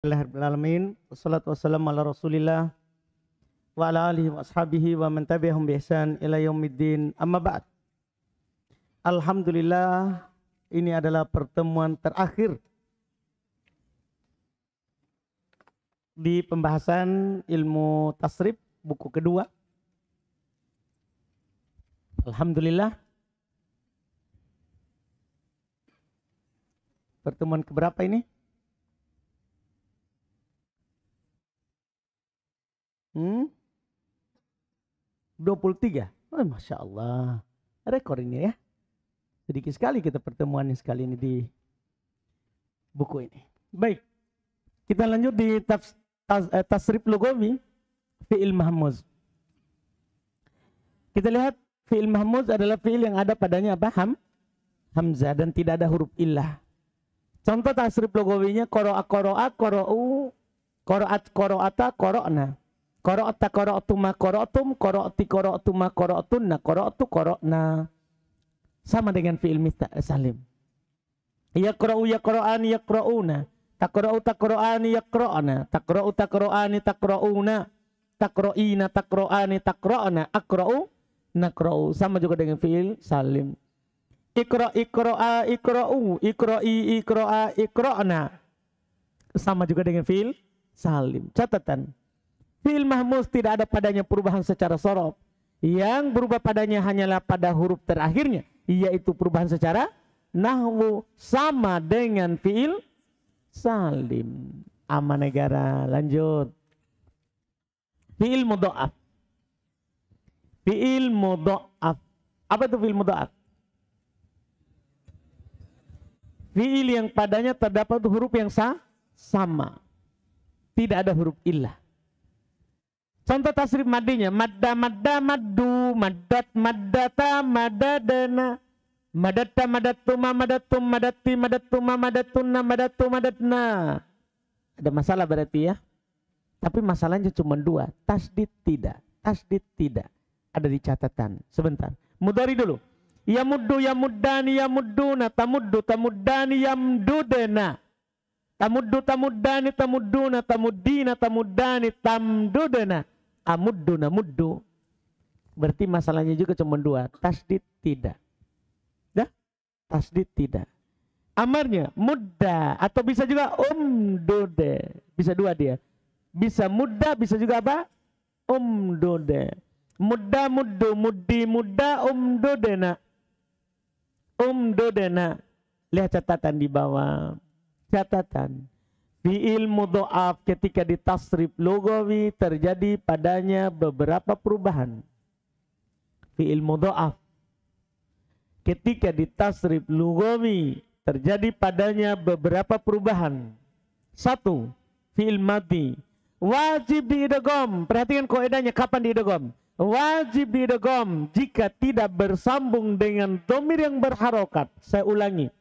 Alhamdulillahirrahmanirrahim. Wassalatu wassalamu ala rasulillah wa ala alihi wa ashabihi wa man tabi'ahum bi ihsan ila yaumiddin. Amma ba'd. Alhamdulillah ini adalah pertemuan terakhir di pembahasan ilmu tasrif buku kedua. Alhamdulillah pertemuan keberapa ini? Hmm? 23. Oh, Masya Allah. Rekor ini ya. Sedikit sekali kita pertemuan sekali ini di buku ini. Baik. Kita lanjut di tafs, tas, eh, tasrif lugawi fi'il mahmuz. Kita lihat fi'il mahmuz adalah fi'il yang ada padanya apa? Ham, hamzah dan tidak ada huruf illah. Contoh tasrif lugawinya qara'a qara'a qara'u qira'at qira'ata qira'na. Korokta ti ma koroktum, korokti koroktu ma tu koroktu na Sama dengan fi'il salim. Yakra'u tak yakra'una. Takra'u takra'ani tak Takra'u takra'ani takra'una. Takra'ina takra'ani takra'ana. Akra'u nakra'u. Sama juga dengan fi'il salim. Ikra ikra'a ikra'u. Ikra'i ikra'a ikra'na. Sama juga dengan fi'il salim. Catatan. Fil mahmus tidak ada padanya perubahan secara sorof. Yang berubah padanya hanyalah pada huruf terakhirnya. Yaitu perubahan secara nahwu sama dengan fiil salim. Aman negara. Lanjut. Fiil mudo'af. Fiil mudo'af. Apa itu fiil mudo'af? Fiil yang padanya terdapat huruf yang sah, sama. Tidak ada huruf illah. Contoh tasrif madinya, madda madda maddu, maddat maddata madadana. Madatta madatuma madatum madatti madatuma madatuna madatu madatna. Ada masalah berarti ya. Tapi masalahnya cuma dua, tasdid tidak, tasdid tidak. Ada di catatan. Sebentar. Mudari dulu. Ya muddu ya muddani ya mudduna tamuddu tamuddani mdudena. Tamuddu tamuddani tamudduna tamuddina tamuddani tamdudena amuddu namuddu berarti masalahnya juga cuma dua tasdid tidak dah tasdid tidak amarnya mudda atau bisa juga umdude bisa dua dia bisa mudda bisa juga apa umdude mudda muddu muddi mudda umdude nak. lihat catatan di bawah catatan Fi'il mudo'af ketika ditasrif logowi terjadi padanya beberapa perubahan. Fi'il mudo'af ketika ditasrif logowi terjadi padanya beberapa perubahan. Satu, fi'il mati wajib diidogom. Perhatikan koedanya kapan diidogom. Wajib diidogom jika tidak bersambung dengan domir yang berharokat. Saya ulangi.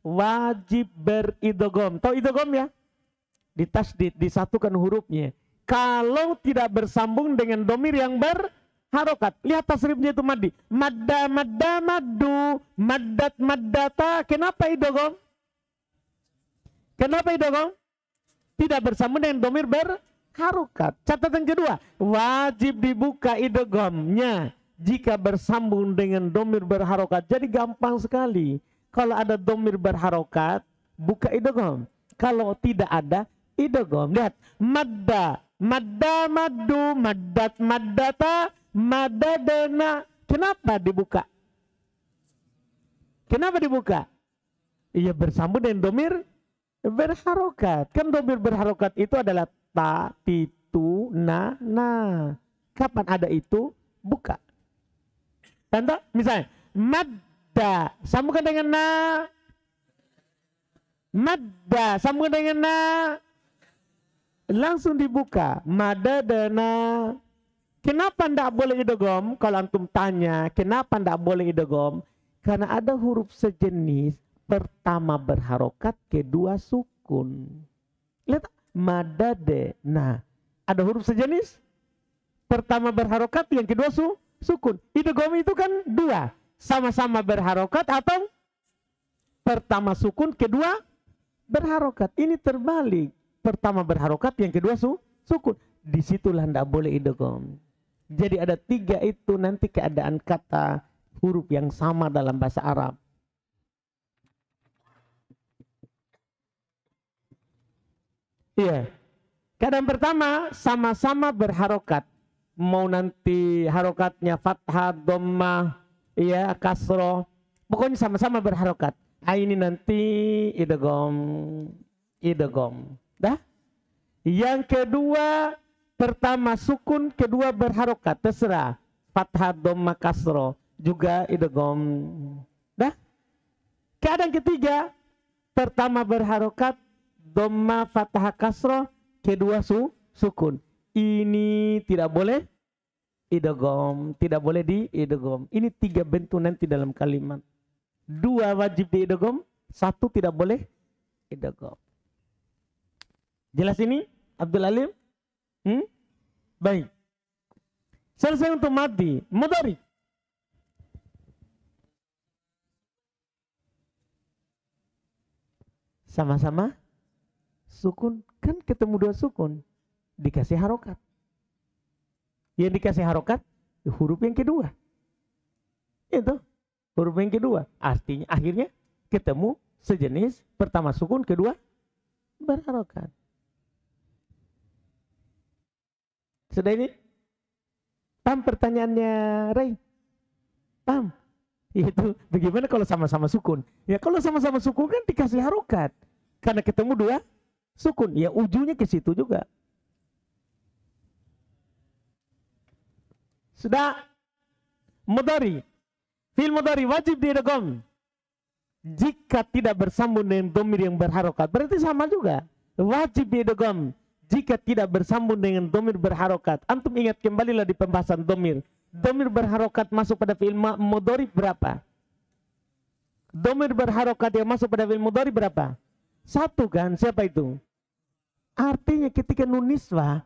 Wajib beridogom. Tahu idogom ya? ditasdid, disatukan hurufnya. Kalau tidak bersambung dengan domir yang ber harokat. Lihat tasrifnya itu madi. Madda, madda, madu. Maddat, maddata. Kenapa idogom? Kenapa idogom? Tidak bersambung dengan domir ber harokat. Catatan kedua. Wajib dibuka idogomnya. Jika bersambung dengan domir berharokat. Jadi gampang sekali. Kalau ada domir berharokat, buka idogom. Kalau tidak ada, gom Lihat, madda, madda madu madat maddata, madadena Kenapa dibuka? Kenapa dibuka? Iya bersambung dengan domir berharokat. Kan domir berharokat itu adalah ta, titu, na, na. Kapan ada itu? Buka. Contoh misalnya madda sambungkan dengan na. Madda sambungkan dengan na langsung dibuka madadana kenapa ndak boleh idogom kalau antum tanya kenapa ndak boleh idogom karena ada huruf sejenis pertama berharokat kedua sukun lihat madade nah ada huruf sejenis pertama berharokat yang kedua su sukun idogom itu kan dua sama-sama berharokat atau pertama sukun kedua berharokat ini terbalik Pertama berharokat, yang kedua su sukun. Disitulah ndak boleh idogom. Jadi ada tiga itu nanti keadaan kata huruf yang sama dalam bahasa Arab. Iya. Yeah. Keadaan pertama sama-sama berharokat. Mau nanti harokatnya fathah, doma iya, kasro. Pokoknya sama-sama berharokat. Ah, ini nanti idegom. Idegom. Dah? Yang kedua, pertama sukun, kedua berharokat. Terserah. Fathah, doma Kasro. Juga idogom. Dah? Keadaan ketiga, pertama berharokat, doma Fathah, Kasro. Kedua su, sukun. Ini tidak boleh idogom. Tidak boleh di idogom. Ini tiga bentuk nanti dalam kalimat. Dua wajib di idogom, satu tidak boleh idogom. Jelas ini Abdul Alim? Hmm? Baik. Selesai untuk mati. Mudari. Sama-sama sukun. Kan ketemu dua sukun. Dikasih harokat. Yang dikasih harokat huruf yang kedua. Itu huruf yang kedua. Artinya akhirnya ketemu sejenis pertama sukun kedua berharokat. Sudah ini? pam pertanyaannya Ray? pam Itu bagaimana kalau sama-sama sukun? Ya kalau sama-sama sukun kan dikasih harokat. Karena ketemu dua sukun. Ya ujungnya ke situ juga. Sudah? Mudari. Fil mudari wajib diidogam. Jika tidak bersambung dengan domir yang berharokat. Berarti sama juga. Wajib diidogam jika tidak bersambung dengan domir berharokat. Antum ingat kembalilah di pembahasan domir. Domir berharokat masuk pada fi'il mudhari berapa? Domir berharokat yang masuk pada fi'il mudhari berapa? Satu kan? Siapa itu? Artinya ketika nuniswa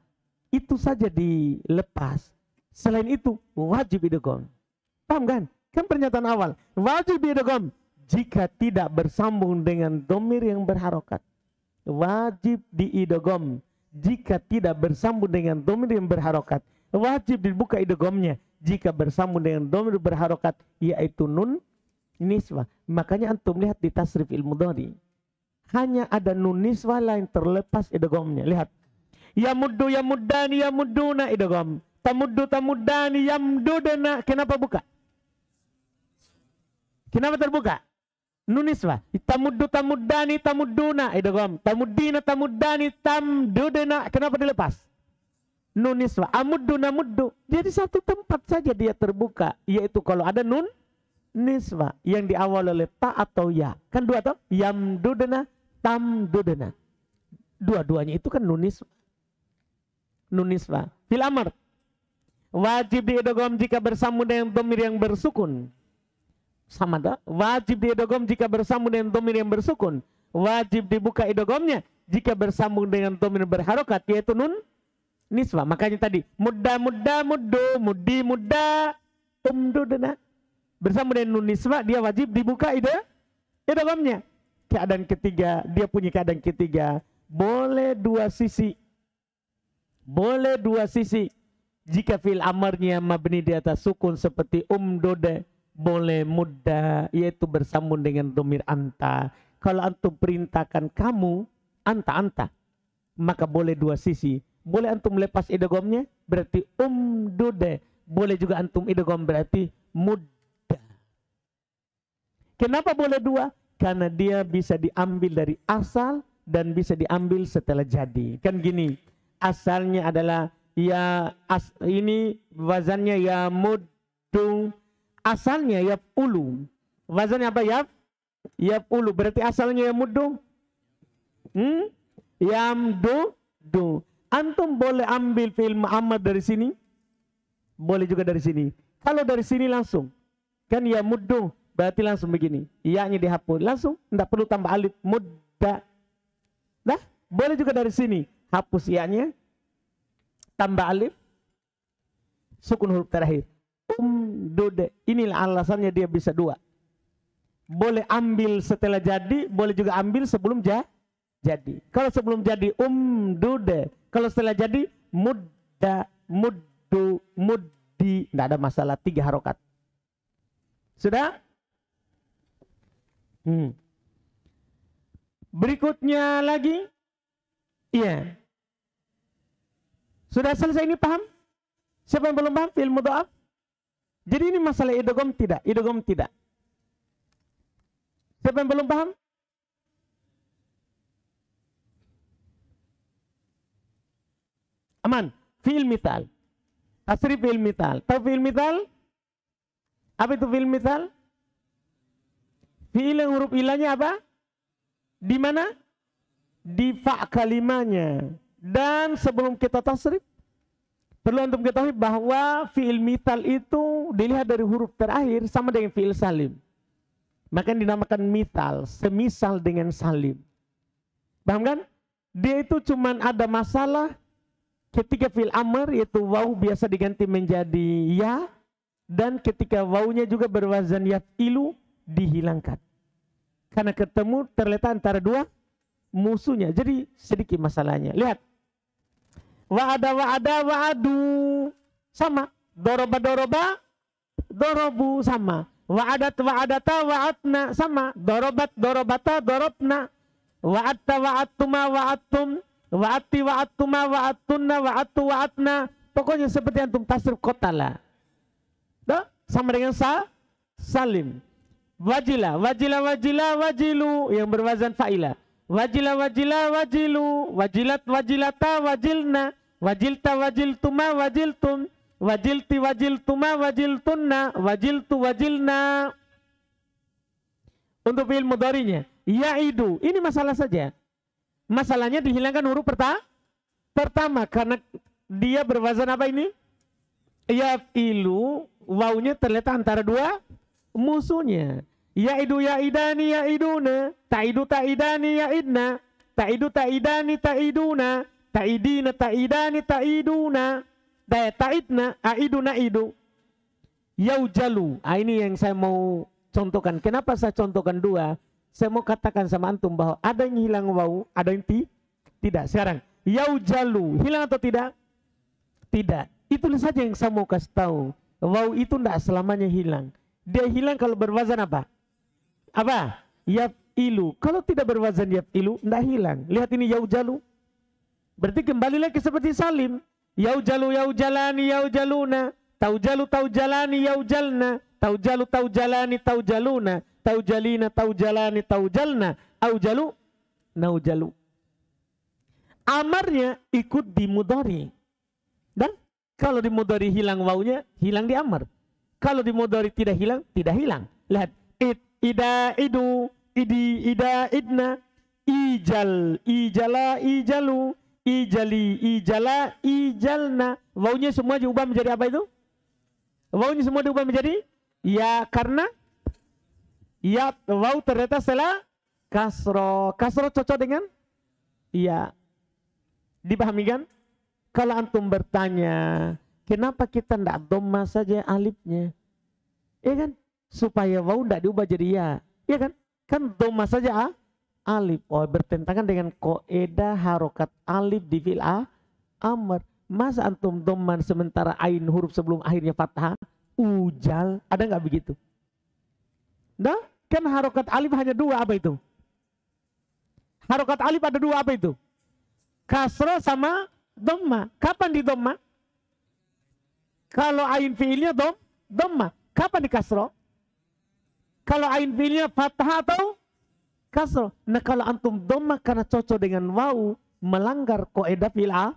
itu saja dilepas. Selain itu wajib idogom. Paham kan? Kan pernyataan awal. Wajib idogom. jika tidak bersambung dengan domir yang berharokat. Wajib diidogom jika tidak bersambung dengan domir yang berharokat wajib dibuka idogomnya. jika bersambung dengan domir berharokat yaitu nun niswa makanya antum lihat di tasrif ilmu dori hanya ada nun niswa lain terlepas idogomnya. lihat ya muddu ya muddani ya mudduna idgom tamuddu tamuddani yamdudana kenapa buka kenapa terbuka nuniswa tamuddu tamuddani tamudduna gom tamuddina tamuddani tamduduna kenapa dilepas nuniswa amuddu namuddu jadi satu tempat saja dia terbuka yaitu kalau ada nun niswa yang diawal oleh ta atau ya kan dua toh? yamduduna tamduduna dua-duanya itu kan nuniswa nuniswa fil amr wajib diidgham jika bersambung dengan domir yang bersukun sama dah. Wajib di diidogom jika bersambung dengan domin yang bersukun. Wajib dibuka idogomnya jika bersambung dengan domin berharokat yaitu nun niswa. Makanya tadi muda muda mudo mudi muda umdo dena. Bersambung dengan nun niswa dia wajib dibuka ide idogomnya. Keadaan ketiga dia punya keadaan ketiga boleh dua sisi. Boleh dua sisi. Jika fil amarnya mabni di atas sukun seperti umdode boleh mudah yaitu bersambung dengan domir anta. Kalau antum perintahkan kamu anta-anta maka boleh dua sisi. Boleh antum lepas idogomnya berarti umdude. Boleh juga antum idogom berarti mudah. Kenapa boleh dua? Karena dia bisa diambil dari asal dan bisa diambil setelah jadi. Kan gini, asalnya adalah ya as, ini wazannya ya mudung asalnya ya pulu, Wazannya apa ya? Ya pulu, Berarti asalnya ya mudu. Hmm? Yamdu du. Antum boleh ambil film Muhammad dari sini. Boleh juga dari sini. Kalau dari sini langsung. Kan ya mudu. Berarti langsung begini. Ya-nya dihapus. Langsung. Tidak perlu tambah alif. Mudah, Nah. Boleh juga dari sini. Hapus ya-nya. Tambah alif. Sukun huruf terakhir umdude. Inilah alasannya dia bisa dua. Boleh ambil setelah jadi, boleh juga ambil sebelum ja, jadi. Kalau sebelum jadi umdude. Kalau setelah jadi mudda, muddu, muddi. Tidak ada masalah, tiga harokat. Sudah? Hmm. Berikutnya lagi. Iya. Sudah selesai ini paham? Siapa yang belum paham? Film mudha'af? Jadi ini masalah idogom tidak, idogom tidak. Siapa yang belum paham? Aman, Fil misal. Asri fil misal. Tahu fil misal? Apa itu fil misal? Fil yang huruf ilahnya apa? Di mana? Di fa' kalimanya. Dan sebelum kita tasrif, Perlu untuk mengetahui bahwa fiil mital itu dilihat dari huruf terakhir sama dengan fiil salim. Maka dinamakan mital, semisal dengan salim. Paham kan? Dia itu cuma ada masalah ketika fiil amr yaitu wau biasa diganti menjadi ya dan ketika wawnya juga berwazan yaf'ilu dihilangkan. Karena ketemu terletak antara dua musuhnya. Jadi sedikit masalahnya. Lihat Wa'ada wa'ada wa'adu. Sama. Doroba doroba. Dorobu sama. Wa'adat wa'adata wa'atna. Sama. Dorobat dorobata dorobna. Wa'atta wa'attuma wa'attum. Wa'atti wa'attuma wa'attunna wa'attu wa'atna. Pokoknya seperti antum tasrif lah, Duh? Sama dengan sa salim. Wajila, wajila, wajila, wajilu. Yang berwazan fa'ilah wajila wajila wajilu wajilat wajilata wajilna Wajil wajil, wajil, wajil ta ti Wajilta wajiltuma wajiltum Wajilti wajil tu wajil na Untuk fiil mudarinya idu, Ini masalah saja Masalahnya dihilangkan huruf pertama pertama Karena dia berwazan apa ini? Yaf'ilu Wawunya terletak antara dua musuhnya idu idu Ya'idu ya'idani ya'iduna Ta'idu ta'idani ya'idna Ta'idu ta'idani ta'iduna Ta'idina ta'idani ta'iduna. Daya ta'idna a'iduna idu. jalu Ah, ini yang saya mau contohkan. Kenapa saya contohkan dua? Saya mau katakan sama antum bahwa ada yang hilang wau, ada yang ti, tidak. Sekarang yau jalu, hilang atau tidak? Tidak. Itu saja yang saya mau kasih tahu. Wau itu tidak selamanya hilang. Dia hilang kalau berwazan apa? Apa? Yap ilu. Kalau tidak berwazan yap ilu, tidak hilang. Lihat ini yau jalu. Berarti kembali lagi seperti Salim. yau yau yau yau jalu jalu jalu jalani jalani jaluna, jalna, tau jalani yaujaluna. jaluna, taujalani jalina tau jalani taujaluna. jalna, taujalani jalu, nau jalu. Amarnya ikut di mudori. Dan kalau di mudori hilang wawunya, hilang di amar. Kalau di mudori tidak hilang, tidak hilang. Lihat. It, ida, idu, idi, ida, idna. Ijal, ijala, ijalu ijali, ijala, ijalna. Wawunya semua diubah menjadi apa itu? Wawunya semua diubah menjadi ya karena ya waw ternyata setelah kasro. Kasro cocok dengan ya. Dipahami kan? Kalau antum bertanya, kenapa kita ndak doma saja alifnya? Iya kan? Supaya waw ndak diubah jadi ya. ya kan? Kan doma saja ah alif. Oh, bertentangan dengan Koeda harokat alif di fil a, amr. mas antum doman sementara ain huruf sebelum akhirnya fathah? Ujal. Ada nggak begitu? Nah, kan harokat alif hanya dua apa itu? Harokat alif ada dua apa itu? Kasro sama domma. Kapan di domma? Kalau ain fiilnya dom, domma. Kapan di kasro? Kalau ain fiilnya fathah atau kasro. Nah kalau antum doma karena cocok dengan wau melanggar koedah fil'a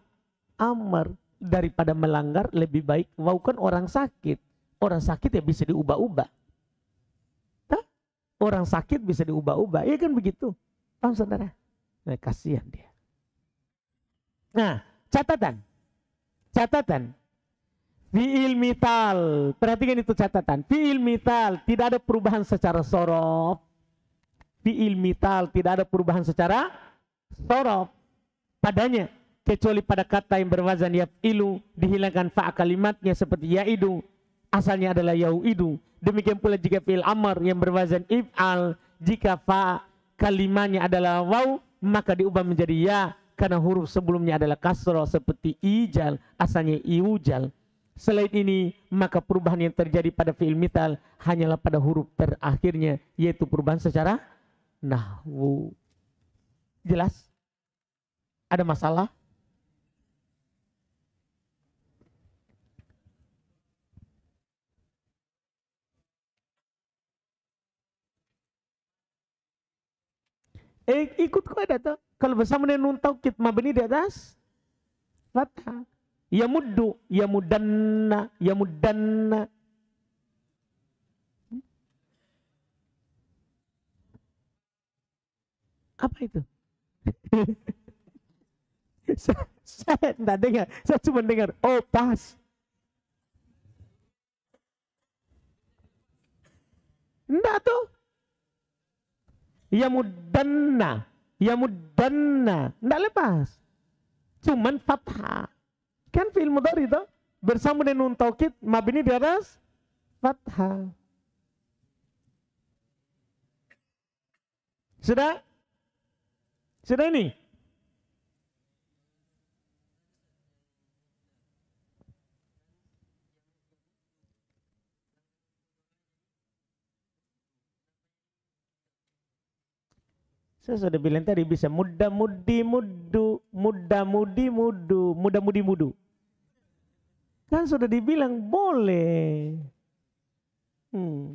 amr daripada melanggar lebih baik wau kan orang sakit. Orang sakit ya bisa diubah-ubah. Orang sakit bisa diubah-ubah. Ya kan begitu. Paham saudara? Nah, kasihan dia. Nah, catatan. Catatan. Fi'il mital. Perhatikan itu catatan. Fi'il mital. Tidak ada perubahan secara sorof fi'il mital tidak ada perubahan secara sorof padanya kecuali pada kata yang berwazan ilu dihilangkan fa kalimatnya seperti yaidu asalnya adalah idu demikian pula jika fi'il amar yang berwazan if'al jika fa kalimatnya adalah waw maka diubah menjadi ya karena huruf sebelumnya adalah kasro seperti ijal asalnya iujal selain ini maka perubahan yang terjadi pada fi'il mital hanyalah pada huruf terakhirnya yaitu perubahan secara nahwu. Jelas? Ada masalah? Eh, ikut ada tuh. Kalau bersama dengan nun taukid beni di atas ya mudanna, ya mudanna. Apa itu? saya, tidak dengar, saya cuma dengar, oh pas. Tidak tuh. Ya mudanna, ya mudanna, tidak lepas. Cuman fathah. Kan film dari itu bersama dengan nun taukid mabini di atas fathah. Sudah? Sudah ini? Saya sudah bilang tadi bisa muda mudi mudu, muda mudi mudu, muda mudi mudu. Kan sudah dibilang boleh. Hmm.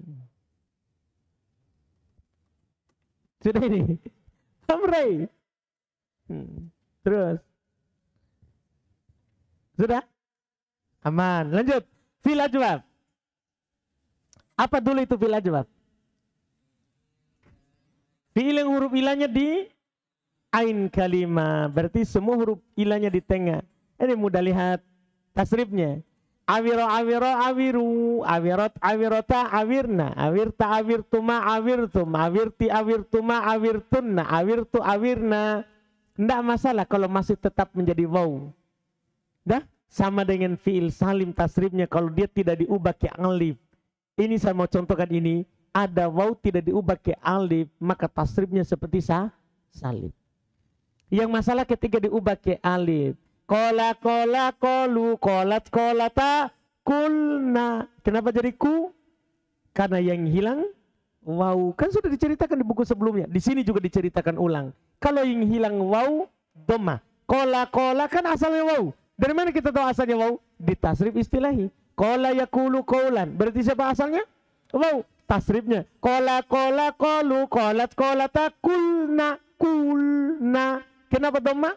Sudah ini. Amrai. Hmm. Terus. Sudah? Aman. Lanjut. Fil jawab. Apa dulu itu fil jawab? Fiil yang huruf ilahnya di ain kalima Berarti semua huruf ilahnya di tengah. Ini mudah lihat tasrifnya. Awiro awiro awiru, awirot awirota awirna, awirta awirtuma awirtum, awirti awirtuma awirtunna, awirtu awirna. Tidak masalah kalau masih tetap menjadi waw. Dah? Sama dengan fi'il salim tasribnya kalau dia tidak diubah ke alif. Ini saya mau contohkan ini. Ada waw tidak diubah ke alif, maka tasribnya seperti sah salim. Yang masalah ketika diubah ke alif. Kola kola kolu kolat kolata kulna. Kenapa jadi ku? Karena yang hilang wow. Kan sudah diceritakan di buku sebelumnya. Di sini juga diceritakan ulang kalau yang hilang waw, doma. Kola kola kan asalnya waw. Dari mana kita tahu asalnya waw? Di tasrif istilahi. Kola yakulu kolan. Berarti siapa asalnya? Waw. Tasrifnya. Kola kola kolu kolat kolata kulna kulna. Kenapa doma?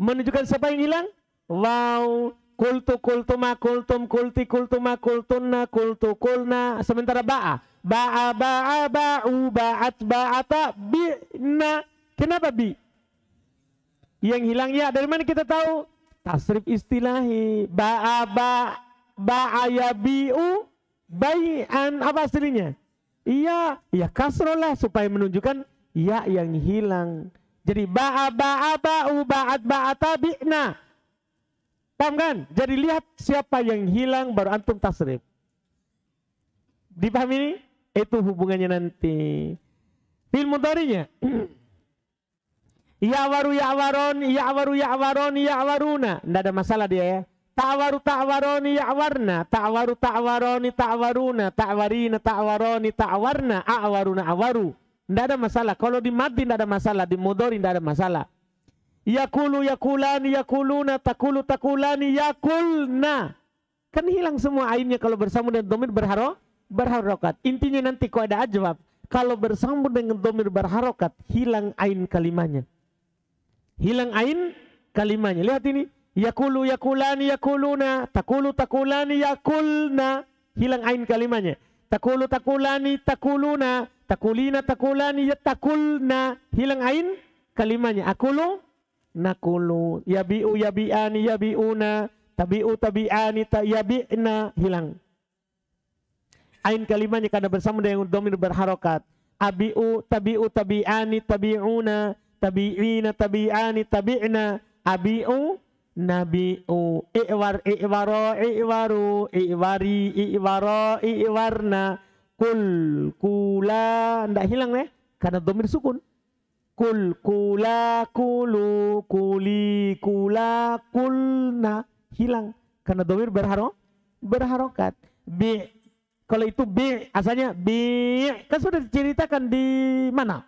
Menunjukkan siapa yang hilang? Wow. Kultu ma kultum kulti kultuma kultunna kultu kulna. Sementara ba'a ba'a ba'a ba'u ba'at ba'ata bi'na kenapa bi yang hilang ya dari mana kita tahu tasrif istilahi ba'a ba'a ya bi'u bai'an apa aslinya iya ya kasrolah supaya menunjukkan ya yang hilang jadi ba'a ba'a ba'u ba'at ba'ata bi'na paham kan jadi lihat siapa yang hilang baru antum tasrif dipahami ini itu hubungannya nanti fil mudarinya Ya'waru ya'waron, ya'waru ya'waron, ya'waruna. Tidak ada masalah dia ya. Ta'waru ta'waroni ya'warna, ta'waru ta'waroni ta'waruna, ta'warina ta'waroni ta'warna, a'waruna a'waru. Tidak ada masalah. Kalau di mati tidak ada masalah, di mudori tidak ada masalah. Yakulu yakulani yakuluna takulu takulani yakulna. Kan hilang semua ainnya kalau bersama dengan domir berharo berharokat. Intinya nanti kok ada ajwab. Kalau bersambung dengan domir berharokat, hilang ain kalimanya. Hilang ain kalimanya. Lihat ini. Yakulu yakulani yakuluna. Takulu takulani yakulna. Hilang ain kalimanya. Takulu takulani takuluna. Takulina takulani Takulna Hilang ain kalimanya. Akulu nakulu. Yabi'u yabi'ani yabi'una. Tabi'u tabi'ani ta yabi'na. Hilang. Ain kalimahnya karena bersama dengan domir berharokat. Abi'u, tabi'u, tabi'ani, tabi'una, tabi'ina, tabi'ani, tabi'na, abi'u, nabi'u, i'war, i'waro, i'waru, i'wari, i'waro, i'warna, kul, kula, ndak hilang ya, karena domir sukun. Kul, kula, kulu, kuli, kula, kulna, hilang. Karena domir berharok berharokat. Bi' Kalau itu bi asalnya bi kan sudah diceritakan di mana?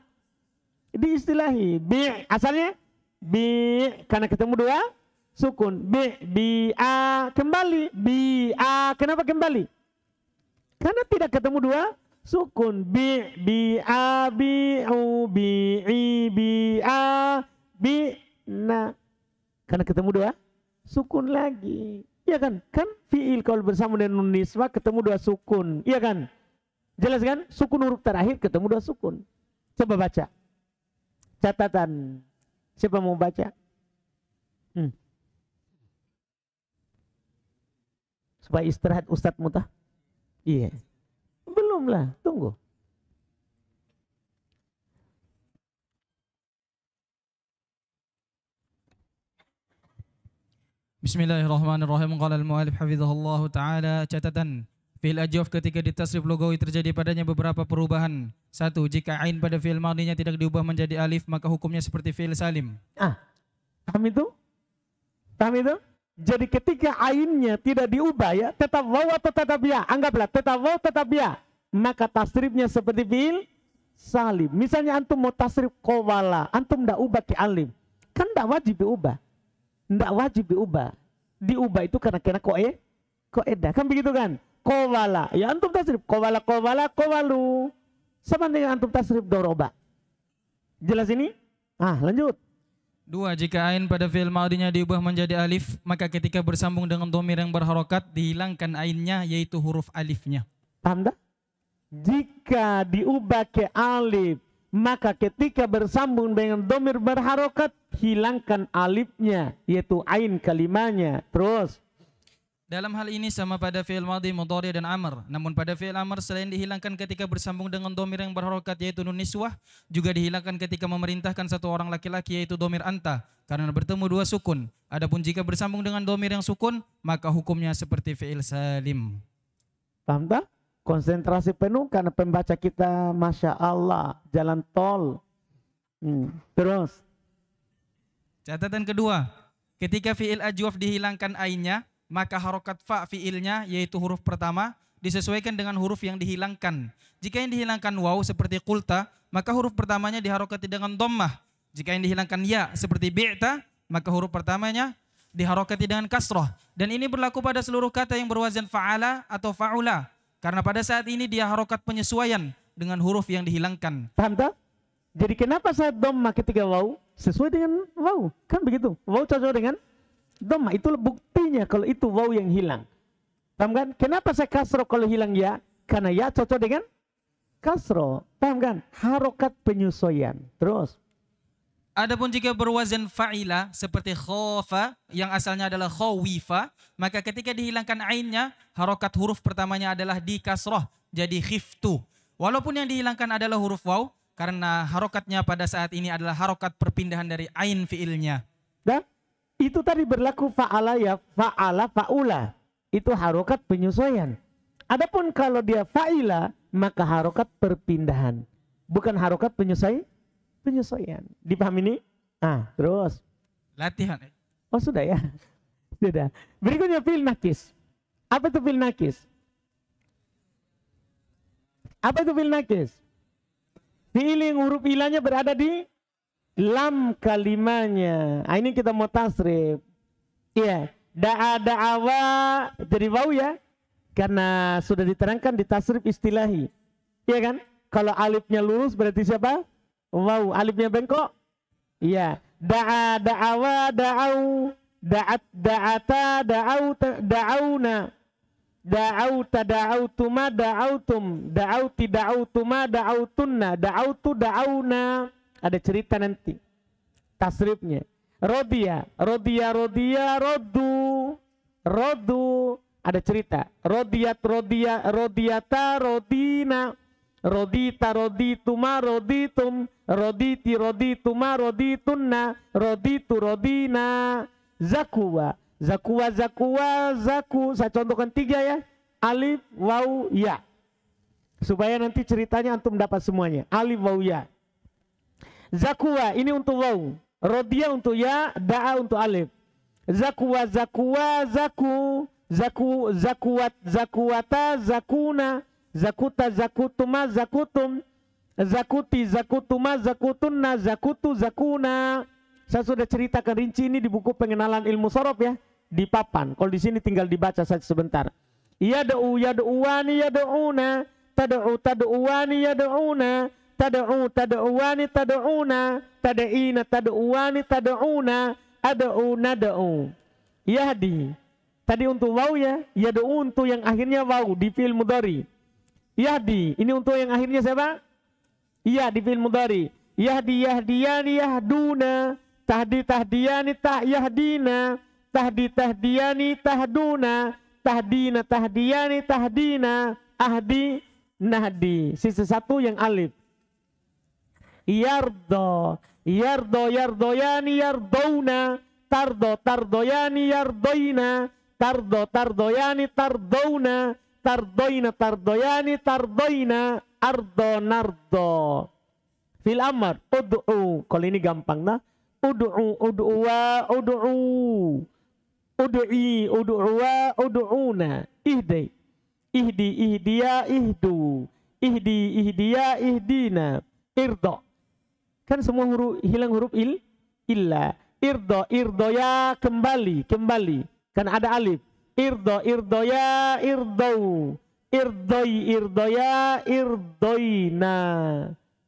Di Diistilahi bi asalnya bi karena ketemu dua sukun bi bi a kembali bi a kenapa kembali? Karena tidak ketemu dua sukun bi bi a bi u bi i bi a bi na karena ketemu dua sukun lagi Iya kan? Kan fiil kalau bersama dengan nun nisbah ketemu dua sukun. Iya kan? Jelas kan? Sukun huruf terakhir ketemu dua sukun. Coba baca. Catatan. Siapa mau baca? Hmm. Supaya istirahat Ustadz Mutah? Iya. Yeah. Belum lah. Tunggu. Bismillahirrahmanirrahim. Qala al muallif hafizahullahu taala catatan Fil ajwaf ketika ditasrif logawi terjadi padanya beberapa perubahan. Satu, jika ain pada fil madinya tidak diubah menjadi alif, maka hukumnya seperti fil salim. Ah, paham itu? Paham itu? Jadi ketika ainnya tidak diubah ya, tetap waw atau tetap ya, anggaplah tetap waw tetap ya, maka tasrifnya seperti fil salim. Misalnya antum mau tasrif kowala, antum ndak ubah ke alim. Kan ndak wajib diubah. Tidak wajib diubah. Diubah itu karena kena koe, koeda. Kan begitu kan? Kowala. Ya antum tasrif. Kowala, kowala, kowalu. Sama dengan antum tasrif doroba. Jelas ini? Ah, lanjut. Dua, jika ain pada fi'il maudinya diubah menjadi alif, maka ketika bersambung dengan domir yang berharokat, dihilangkan ainnya, yaitu huruf alifnya. Paham tak? Jika diubah ke alif, maka ketika bersambung dengan domir berharokat hilangkan alifnya yaitu ain kalimanya terus dalam hal ini sama pada fi'il madhi, mudhari dan amr. Namun pada fi'il amr selain dihilangkan ketika bersambung dengan domir yang berharokat yaitu nun niswah, juga dihilangkan ketika memerintahkan satu orang laki-laki yaitu domir anta karena bertemu dua sukun. Adapun jika bersambung dengan domir yang sukun, maka hukumnya seperti fi'il salim. Paham tak? konsentrasi penuh karena pembaca kita masya Allah jalan tol hmm. terus catatan kedua ketika fiil ajwaf dihilangkan ainnya maka harokat fa fiilnya yaitu huruf pertama disesuaikan dengan huruf yang dihilangkan jika yang dihilangkan waw seperti kulta maka huruf pertamanya diharokati dengan dommah jika yang dihilangkan ya seperti bi'ta maka huruf pertamanya diharokati dengan kasroh dan ini berlaku pada seluruh kata yang berwazan fa'ala atau fa'ula karena pada saat ini dia harokat penyesuaian dengan huruf yang dihilangkan. Paham tak? Jadi kenapa saya domma ketika waw? Sesuai dengan waw. Kan begitu. Waw cocok dengan domma. Itu buktinya kalau itu waw yang hilang. Paham kan? Kenapa saya kasro kalau hilang ya? Karena ya cocok dengan kasro. Paham kan? Harokat penyesuaian. Terus. Adapun jika berwazan fa'ila seperti khofa yang asalnya adalah khawifa, maka ketika dihilangkan ainnya, harokat huruf pertamanya adalah di kasroh, jadi khiftu. Walaupun yang dihilangkan adalah huruf waw, karena harokatnya pada saat ini adalah harokat perpindahan dari ain fiilnya. Dan itu tadi berlaku fa'ala ya, fa'ala fa'ula. Itu harokat penyesuaian. Adapun kalau dia fa'ila, maka harokat perpindahan. Bukan harokat penyesuaian penyesuaian. Dipahami ini? Ah, terus. Latihan. Eh. Oh sudah ya. Sudah. Berikutnya fil nakis. Apa itu fil nakis? Apa itu fil nakis? Feeling huruf ilahnya berada di lam kalimanya. Nah, ini kita mau tasrif. Iya. Da'a da'awa jadi bau ya. Karena sudah diterangkan di tasrif istilahi. Iya kan? Kalau alifnya lurus berarti siapa? Wow, alifnya bengkok. Iya. Da'a da'awa da'au da'at da'ata da'au da'auna da'au tada'autuma da'autum da'au tunna da'au da'autu da'auna ada cerita nanti tasrifnya rodia rodia rodia rodu rodu ada cerita rodiat rodia rodiata rodina Rodita Tuma, roditum Roditi Rodi, roditunna Roditu rodina Zakuwa Zakuwa zakuwa zaku Saya contohkan tiga ya Alif waw ya Supaya nanti ceritanya antum dapat semuanya Alif waw ya Zakuwa ini untuk waw Rodia untuk ya Da'a untuk alif Zakuwa zakuwa zaku Zaku zakuat zakuata zakuna zakuta zakutuma zakutum zakuti zakutuma zakutunna zakutu zakuna saya sudah ceritakan rinci ini di buku pengenalan ilmu sorof ya di papan kalau di sini tinggal dibaca saja sebentar yad'u yad'uwani yad'una tad'u tad'uwani yad'una tad'u tad'uwani tad'una tad'ina tad'uwani tad'una ad'u nad'u yahdi tadi untuk wau ya yad'u untuk yang akhirnya wau di film mudhari Yahdi. Ini untuk yang akhirnya siapa? Iya di film mudari. Yahdi yahdiyani yahduna. Tahdi tahdiyani tak yahdina. Tahdi tahdiyani tahduna. Tahdina tahdiyani tahdina. Ahdi nahdi. Sisa satu yang alif. Yardo. Yardo yardoyani yardona. Tardo tardoyani yardoina. Tardo tardoyani tardona tardoina tardoyani tardoina ardo nardo. Fil amar udu'u Kalau ini gampang nah. udu'u ud'uwa udu'u wa ud'uwa na Ihdi. Ihdi ihdiya ihdu. Ihdi ihdiya ihdina. Irdo. Kan semua huruf hilang huruf il illa. Irdo irdo ya kembali kembali. Kan ada alif irdo irdoya irdo ya, irdoi irdoya irdoina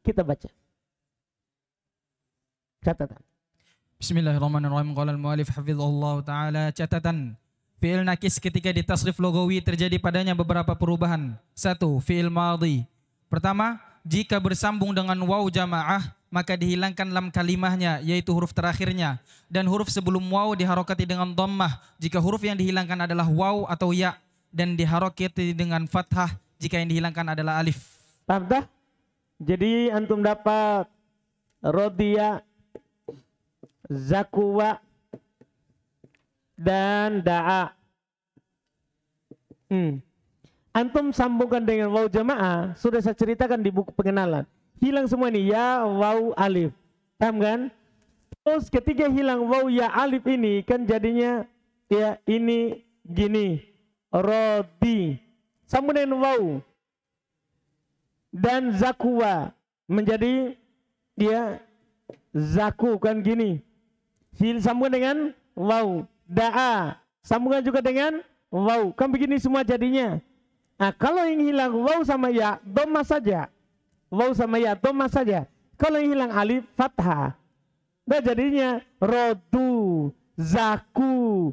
kita baca catatan Bismillahirrahmanirrahim qala al-muallif hafizallahu taala catatan fi'il nakis ketika di tasrif logawi terjadi padanya beberapa perubahan satu fi'il madhi pertama jika bersambung dengan waw jamaah maka dihilangkan lam kalimahnya yaitu huruf terakhirnya dan huruf sebelum waw diharokati dengan dhammah jika huruf yang dihilangkan adalah waw atau ya dan diharokati dengan fathah jika yang dihilangkan adalah alif. Paham Jadi antum dapat rodia, zakuwa, dan da'a. Hmm. Antum sambungkan dengan wau jamaah sudah saya ceritakan di buku pengenalan hilang semua nih ya waw alif paham kan terus ketika hilang waw ya alif ini kan jadinya ya ini gini rodi sama wau waw dan zakwa menjadi dia ya, zaku kan gini sambung dengan waw da'a sambungan juga dengan waw kan begini semua jadinya nah kalau yang hilang waw sama ya doma saja Waw sama ya dhamma saja. Kalau yang hilang alif fathah. Nah jadinya rodu, zaku,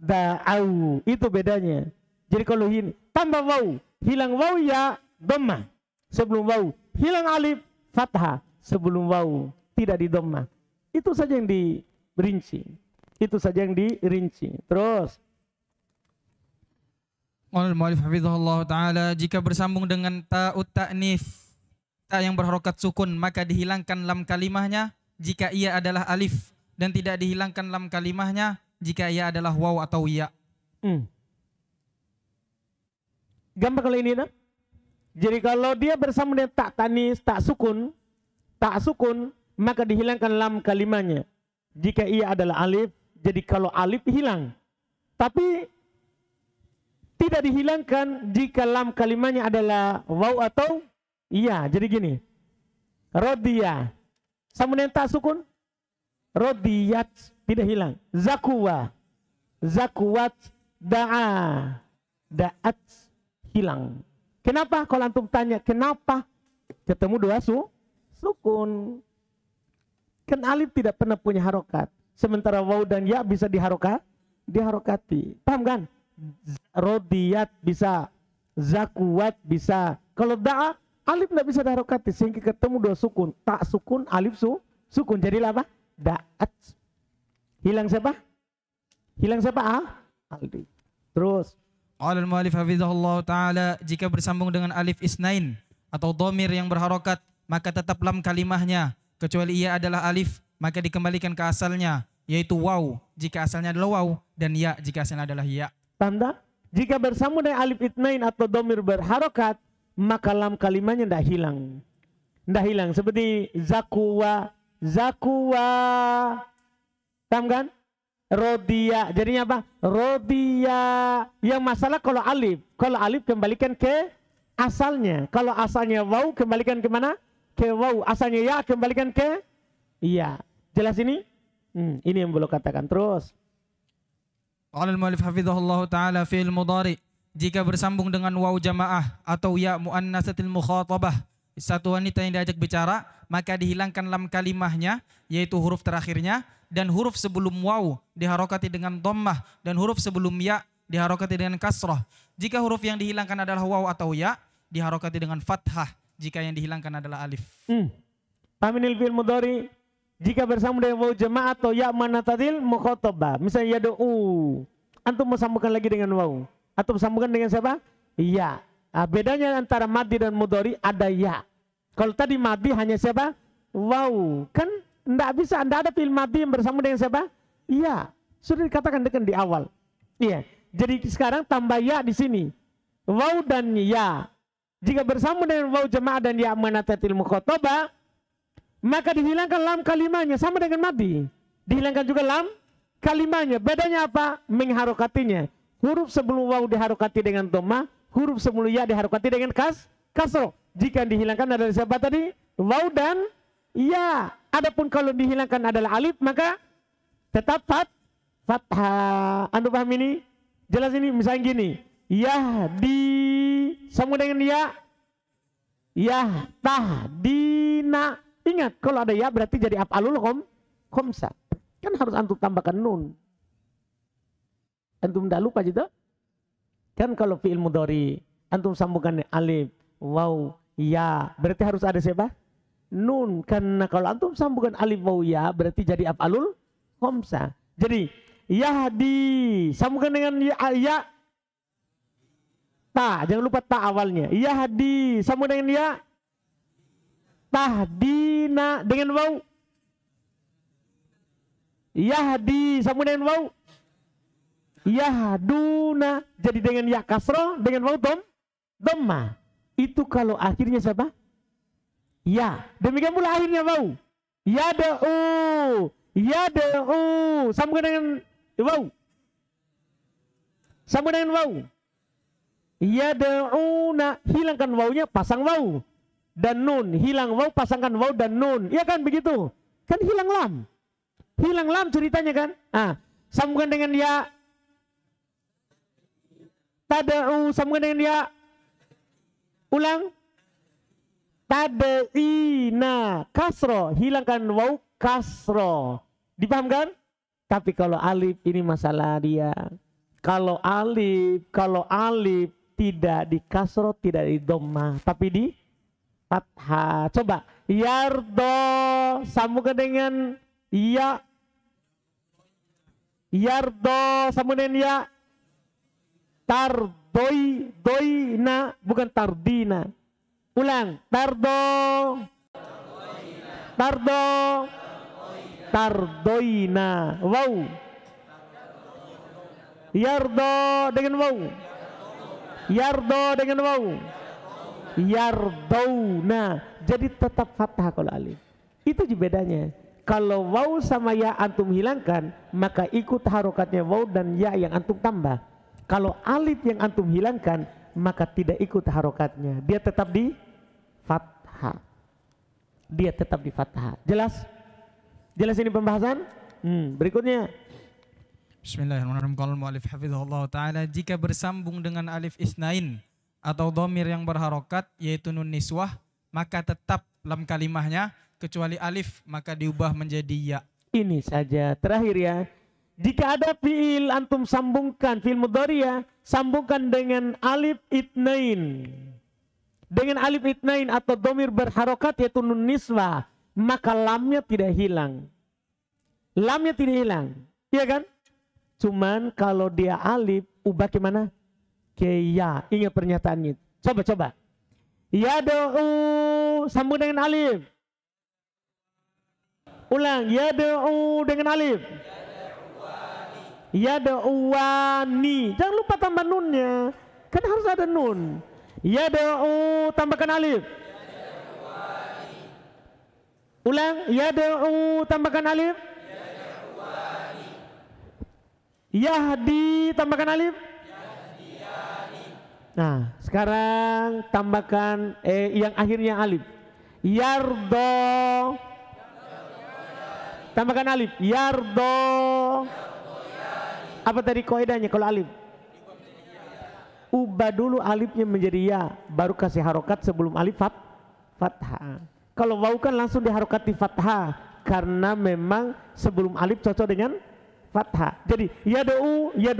da'au. Itu bedanya. Jadi kalau ini tambah waw, hilang waw ya doma. Sebelum waw, hilang alif fathah. Sebelum waw, tidak di doma. Itu saja yang dirinci. Itu saja yang dirinci. Terus allahumma al-mu'alif hafizahullah ta'ala jika bersambung dengan ta'ut ta'nif ta yang berharokat sukun maka dihilangkan lam kalimahnya jika ia adalah alif dan tidak dihilangkan lam kalimahnya jika ia adalah waw atau ya. Hmm. Gampang kalau ini nah? Jadi kalau dia bersama dengan tak tanis, tak sukun, tak sukun, maka dihilangkan lam kalimahnya. Jika ia adalah alif, jadi kalau alif hilang. Tapi tidak dihilangkan jika lam kalimahnya adalah waw atau Iya, jadi gini. Rodia. tak sukun. Rodiyat tidak hilang. Zakuwa. Zakuwat da'a. Da'at hilang. Kenapa? Kalau antum tanya, kenapa ketemu dua su? Sukun. Kan alif tidak pernah punya harokat. Sementara waw dan ya bisa diharokat, diharokati. Paham kan? Rodiyat bisa, zakuat bisa. Kalau da'a Alif tidak bisa darokati sehingga ketemu dua sukun. Tak sukun, alif su, sukun. Jadilah apa? Da'at. Hilang siapa? Hilang siapa? Ah? Alif. Terus. Qala al-mu'alif hafizahullah ta'ala jika bersambung dengan alif isnain atau domir yang berharokat maka tetap lam kalimahnya kecuali ia adalah alif maka dikembalikan ke asalnya yaitu waw jika asalnya adalah waw dan ya jika asalnya adalah ya. Tanda jika bersambung dengan alif isnain atau domir berharokat maka lam kalimahnya hilang. Tidak hilang. Seperti zakwa zakwa Paham kan? Rodia. Jadinya apa? Rodia. Yang masalah kalau alif. Kalau alif kembalikan ke asalnya. Kalau asalnya wau kembalikan ke mana? Ke wau. Asalnya ya kembalikan ke iya. Jelas ini? Hmm, ini yang belum katakan. Terus. Qala al-mu'alif hafizahullah ta'ala fi al-mudari' jika bersambung dengan waw jamaah atau ya muannasatil mukhatabah satu wanita yang diajak bicara maka dihilangkan lam kalimahnya yaitu huruf terakhirnya dan huruf sebelum waw diharokati dengan dommah dan huruf sebelum ya diharokati dengan kasrah jika huruf yang dihilangkan adalah waw atau ya diharokati dengan fathah jika yang dihilangkan adalah alif hmm. Paminil fil mudhari jika bersambung dengan waw jamaah atau ya manatatil mukhatabah misalnya ya do'u antum mau sambungkan lagi dengan waw atau bersambungkan dengan siapa? Ya. Nah, bedanya antara madi dan mudori ada ya. Kalau tadi madi hanya siapa? Wow. Kan tidak bisa, Anda ada film madi yang bersambung dengan siapa? Ya. Sudah dikatakan dengan di awal. Iya. Jadi sekarang tambah ya di sini. Wow dan ya. Jika bersambung dengan wow jemaah dan ya ilmu khotoba, maka dihilangkan lam kalimanya sama dengan madi. Dihilangkan juga lam kalimanya. Bedanya apa? Mengharokatinya Huruf sebelum waw diharokati dengan doma, huruf sebelum ya diharokati dengan kas, kasro. Jika dihilangkan adalah siapa tadi? Waw dan ya. Adapun kalau dihilangkan adalah alif, maka tetap fat, fathah. Anda paham ini? Jelas ini misalnya gini. ya di, sama dengan ya. ya tah dina. Ingat kalau ada ya berarti jadi alul kom, komsa. Kan harus antum tambahkan nun. Antum tidak lupa juga Kan kalau fi'il mudhari, antum sambungkan alif, waw, ya. Berarti harus ada siapa? Nun. Karena kalau antum sambungkan alif, waw, ya, berarti jadi af'alul khamsa Jadi, yahdi. Sambungkan dengan ya, ya. Ta, jangan lupa ta awalnya. Yahdi. sambungkan dengan ya. Tahdina dengan waw. Yahdi. sambungkan dengan waw. Ya duna Jadi dengan ya kasroh, dengan mau dom, doma. Itu kalau akhirnya siapa? Ya. Demikian pula akhirnya bau. ya do Sambung dengan wau. Sambung dengan wau. nak Hilangkan nya pasang wau. Dan nun. Hilang wau, pasangkan wau dan nun. Iya kan begitu? Kan hilang lam. Hilang lam ceritanya kan? Ah, sambungkan dengan ya Tada'u sama dengan dia. Ulang. Tada'ina. Kasro. Hilangkan waw kasro. Dipahamkan? Tapi kalau alif ini masalah dia. Kalau alif, kalau alif tidak di kasro, tidak di doma. tapi di fathah. Coba yardo sama dengan ya. Yardo sama dengan ya tardoi doina bukan tardina ulang tardo tardo tardoina wow yardo dengan wow yardo dengan wow yardouna jadi tetap fathah kalau alif itu bedanya kalau wow sama ya antum hilangkan maka ikut harokatnya wow dan ya yang antum tambah kalau alif yang antum hilangkan, maka tidak ikut harokatnya. Dia tetap di fathah. Dia tetap di fathah. Jelas? Jelas ini pembahasan? Hmm, berikutnya. Bismillahirrahmanirrahim. Kalau mu'alif hafizahullah ta'ala, jika bersambung dengan alif isnain atau domir yang berharokat, yaitu nun niswah, maka tetap lam kalimahnya, kecuali alif, maka diubah menjadi ya. Ini saja. Terakhir ya. Jika ada fiil antum sambungkan fiil mudhari'ah sambungkan dengan alif itnain. Dengan alif itnain atau domir berharokat yaitu nun niswa, maka lamnya tidak hilang. Lamnya tidak hilang, iya kan? Cuman kalau dia alif, ubah gimana? ya. ingat pernyataannya. Coba, coba. Ya do'u, sambung dengan alif. Ulang, ya do'u dengan alif. Ya. Yad'uwani. Jangan lupa tambah nunnya. Kan harus ada nun. Yad'u tambahkan alif. Ulang, yad'u tambahkan alif. Yahdi tambahkan alif. Nah, sekarang tambahkan eh, yang akhirnya alif. Yardo. Tambahkan alif. Yardo. Yardo. Apa tadi koedanya kalau alif? Ubah dulu alifnya menjadi ya, baru kasih harokat sebelum alif fat, fathah. Kalau wau kan langsung diharokati fathah karena memang sebelum alif cocok dengan fathah. Jadi ya yad'u, ya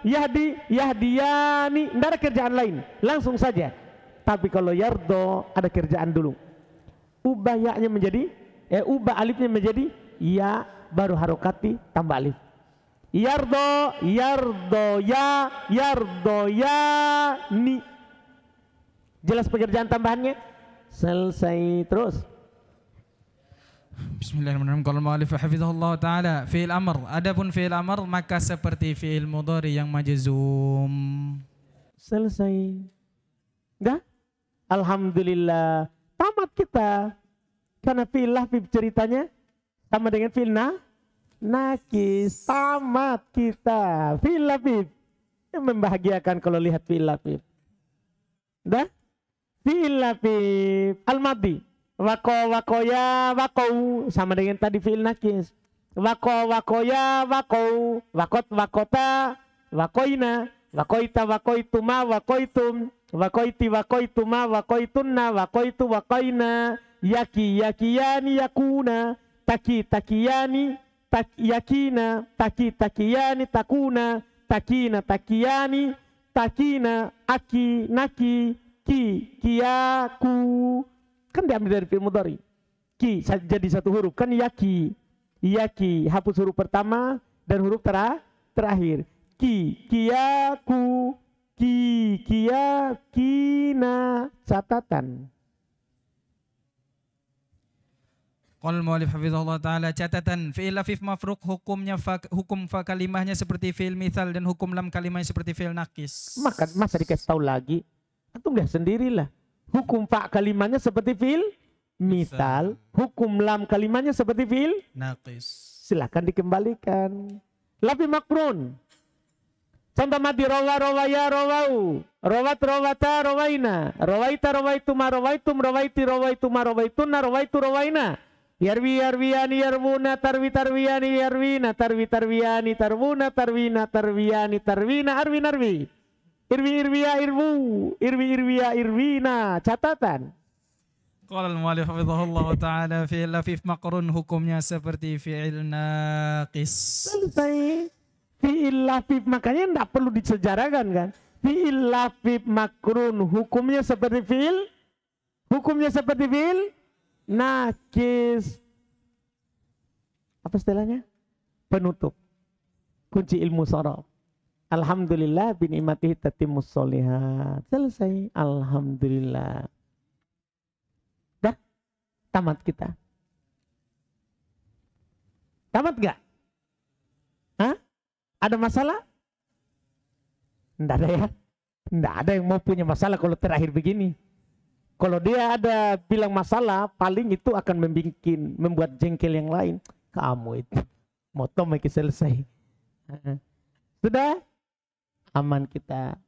yahdi, ya tidak ada kerjaan lain, langsung saja. Tapi kalau yardo ada kerjaan dulu. Ubah ya menjadi eh ubah alifnya menjadi ya baru harokati tambah alif. Yardo, Yardo, ya, Yardo, ya, ni. Jelas pekerjaan tambahannya? Selesai terus. Bismillahirrahmanirrahim. Kalau mu'alif hafizahullah ta'ala fi'il amr. Adapun fi'il amr maka seperti fi'il mudhari yang majzum. Selesai. Enggak? Alhamdulillah. Tamat kita. Karena fi'il lahfib ceritanya sama dengan fi'il nah Nakis. sama kita. pip Membahagiakan kalau lihat filapip. Dah? al almati Wako wako ya wako. Sama dengan tadi fil nakis. Wako wako ya wako. Wakot wakota wakoina. Wakoita wakoituma wakoitum. Wakoiti wakoituma wakoitunna wakoitu wakoina. Yaki yaki yani yakuna. Taki taki yani tak, yakina, taki, takiyani, takuna, takina, takiyani, takina, aki, naki, ki, kiaku. Kan diambil dari film mudari. Ki jadi satu huruf. Kan yaki. Yaki. Hapus huruf pertama dan huruf tera, terakhir. Ki, kiaku, ki, kia, kina. Catatan. Qal mu'alif hafizahullah ta'ala catatan fi'il lafif mafruq hukumnya fa, hukum fa kalimahnya seperti fi'il misal dan hukum lam kalimahnya seperti fi'il nakis. Maka masa dikasih tahu lagi? Antum lihat sendirilah. Hukum fa kalimahnya seperti fi'il misal, hukum lam kalimahnya seperti fi'il nakis. Silahkan dikembalikan. Lafi makrun. Contoh mati rawa rola ya rawau. Rawat rawata rawaina. Rawaita rawaitum rawaitum rawaiti rawaituma rawaitunna rawaitu rawaina. Yarwi yarwiani yarwuna tarwi tarwiani yarwina tarwi tarwiani tarwuna tarwina tarwiani tarwina arwi narwi Irwi irwiya irwu irwi irwiya irwina catatan. Qala al-mu'alif hafizahullah ta'ala fi'il lafif maqrun hukumnya seperti fi'il naqis. Selesai. Fi'il lafif makanya tidak perlu disejarahkan kan. Fi'il lafif makrun hukumnya seperti fi'il hukumnya seperti fi'il Nakis. Apa istilahnya? Penutup. Kunci ilmu sorok. Alhamdulillah bin imatihi tatimus solihat. Selesai. Alhamdulillah. Dah. Tamat kita. Tamat gak? Hah? Ada masalah? Tidak ada ya? Tidak ada yang mau punya masalah kalau terakhir begini. Kalau dia ada bilang masalah, paling itu akan membikin, membuat jengkel yang lain. Kamu itu, moto make selesai. Sudah? Aman kita.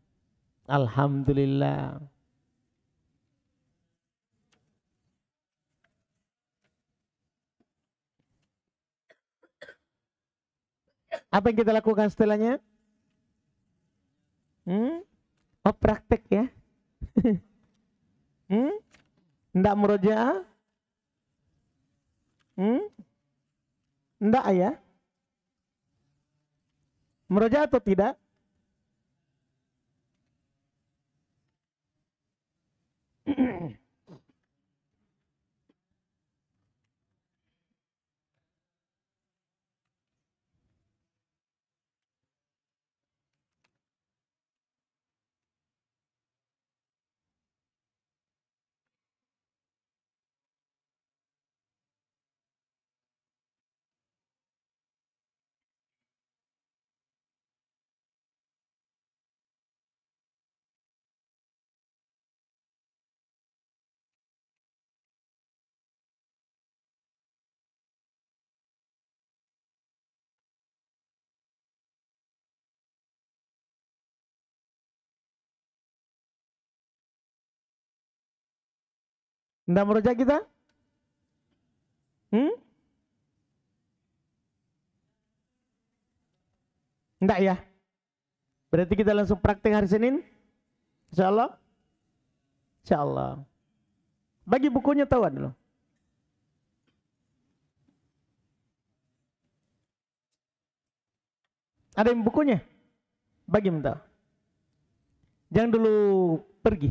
Alhamdulillah. Apa yang kita lakukan setelahnya? Hmm? Oprak. Tidak murojaah? Hmm? Tidak ya? Murojaah atau tidak? Tidak merujak kita? Hmm? Tidak ya? Berarti kita langsung praktek hari Senin? Insya Allah? Insya Allah. Bagi bukunya tahu dulu. Kan Ada yang bukunya? Bagi minta. Jangan dulu pergi.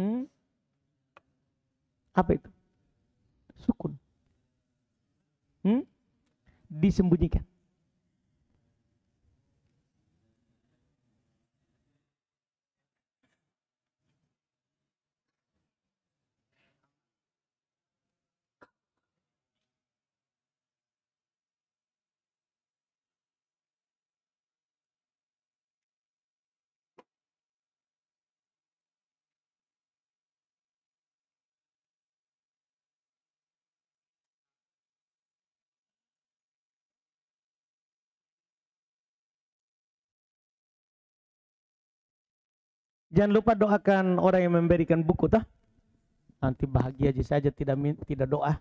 Hmm? Apa itu? Sukun. Hmm? Disembunyikan. jangan lupa doakan orang yang memberikan buku toh. Nanti bahagia aja saja tidak tidak doa.